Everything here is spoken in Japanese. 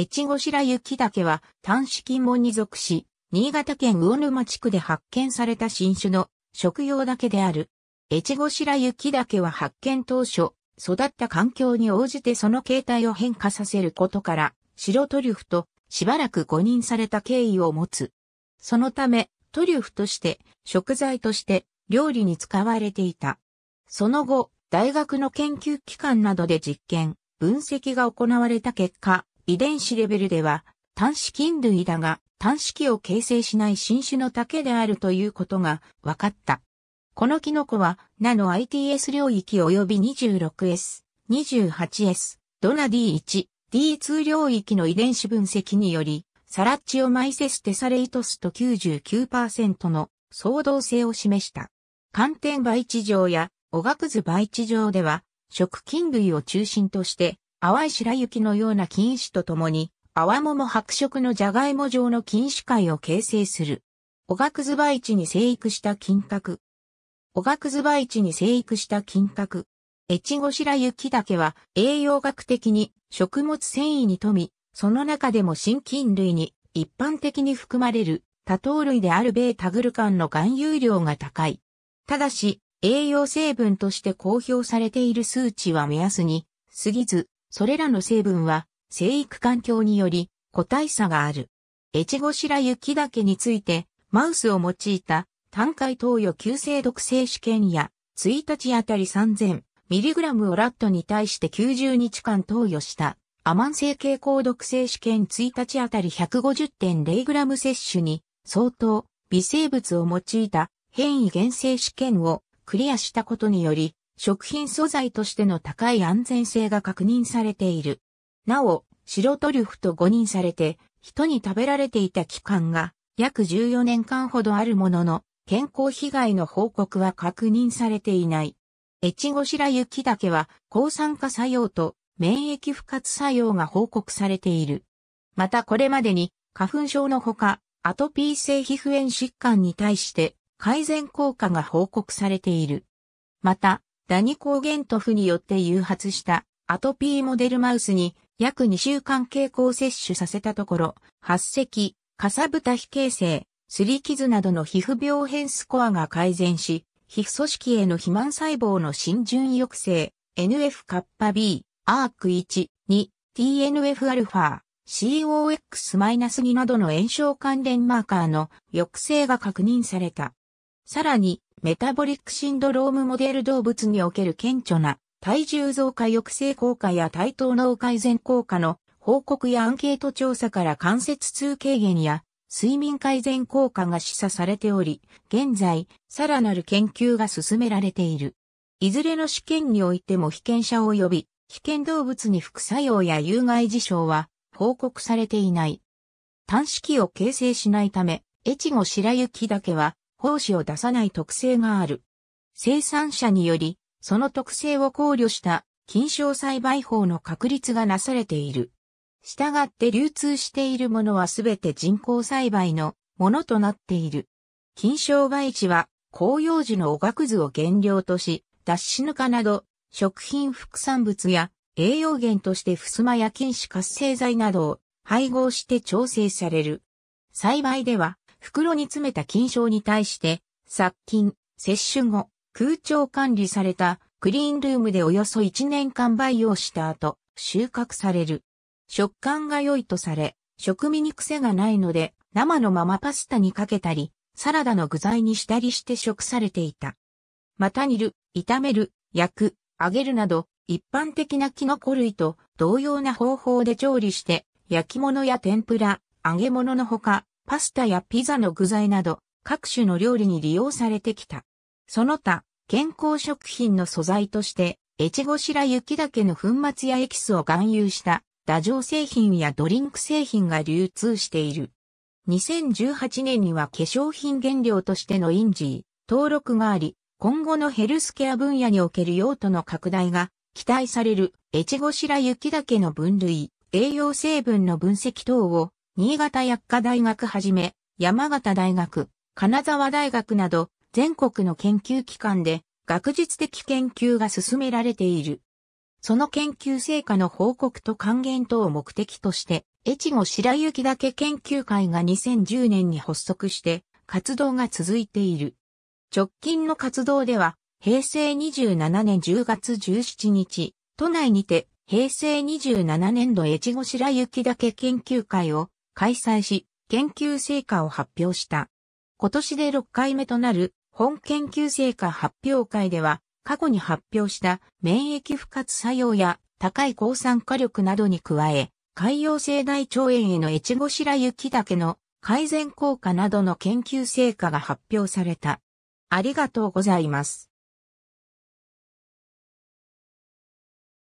越後白雪竹は単子門に属し、新潟県魚沼地区で発見された新種の食用けである。越後白雪竹は発見当初、育った環境に応じてその形態を変化させることから、白トリュフとしばらく誤認された経緯を持つ。そのため、トリュフとして食材として料理に使われていた。その後、大学の研究機関などで実験、分析が行われた結果、遺伝子レベルでは、単子菌類だが、単子器を形成しない新種の竹であるということが分かった。このキノコは、ナノ ITS 領域及び 26S、28S、ドナ D1、D2 領域の遺伝子分析により、サラッチオマイセステサレイトスと99%の相当性を示した。寒天培地上や、おがくず培地上では、食菌類を中心として、淡い白雪のような菌糸とともに、泡桃白色のジャガイモ状の菌糸界を形成する。おがくず培地に生育した菌閣。おがくず培地に生育した金閣。越後白雪けは栄養学的に食物繊維に富み、その中でも新菌類に一般的に含まれる多糖類であるベータグルカンの含有量が高い。ただし、栄養成分として公表されている数値は目安に過ぎず、それらの成分は生育環境により個体差がある。越後白雪ケについて、マウスを用いた単回投与急性毒性試験や、1日あたり 3000mg をラットに対して90日間投与した、アマン性蛍光毒性試験1日あたり 150.0g 摂取に、相当微生物を用いた変異原性試験をクリアしたことにより、食品素材としての高い安全性が確認されている。なお、白トリュフと誤認されて、人に食べられていた期間が約14年間ほどあるものの、健康被害の報告は確認されていない。エチゴシラ雪けは抗酸化作用と免疫不活作用が報告されている。またこれまでに花粉症のほかアトピー性皮膚炎疾患に対して改善効果が報告されている。またダニ抗原塗布によって誘発したアトピーモデルマウスに約2週間経口摂取させたところ、発石、かさぶた非形成、すり傷などの皮膚病変スコアが改善し、皮膚組織への肥満細胞の浸潤抑制、NF カッパ B、アーク1、2、TNF アルファ、COX-2 などの炎症関連マーカーの抑制が確認された。さらに、メタボリックシンドロームモデル動物における顕著な体重増加抑制効果や体頭脳改善効果の報告やアンケート調査から関節痛軽減や睡眠改善効果が示唆されており、現在、さらなる研究が進められている。いずれの試験においても被験者及び、被験動物に副作用や有害事象は報告されていない。単式を形成しないため、越後白雪だけは胞子を出さない特性がある。生産者により、その特性を考慮した菌床栽培法の確立がなされている。したがって流通しているものはすべて人工栽培のものとなっている。菌床培地は紅葉樹のおがくずを原料とし、脱脂ぬかなど食品副産物や栄養源として襖や菌糸活性剤などを配合して調整される。栽培では袋に詰めた菌床に対して、殺菌、摂取後、空調管理されたクリーンルームでおよそ1年間培養した後、収穫される。食感が良いとされ、食味に癖がないので、生のままパスタにかけたり、サラダの具材にしたりして食されていた。また煮る、炒める、焼く、揚げるなど、一般的なキノコ類と同様な方法で調理して、焼き物や天ぷら、揚げ物のほか、パスタやピザの具材など各種の料理に利用されてきた。その他、健康食品の素材として、越後白雪岳の粉末やエキスを含有した打錠製品やドリンク製品が流通している。2018年には化粧品原料としてのインジー登録があり、今後のヘルスケア分野における用途の拡大が期待される越後白雪岳の分類、栄養成分の分析等を新潟薬科大学はじめ、山形大学、金沢大学など、全国の研究機関で、学術的研究が進められている。その研究成果の報告と還元等を目的として、越後白雪岳研究会が2010年に発足して、活動が続いている。直近の活動では、平成27年10月17日、都内にて、平成27年度越後白雪岳研究会を開催し、研究成果を発表した。今年で6回目となる本研究成果発表会では、過去に発表した免疫不活作用や高い抗酸化力などに加え、海洋性大腸炎への越後白雪けの改善効果などの研究成果が発表された。ありがとうございます。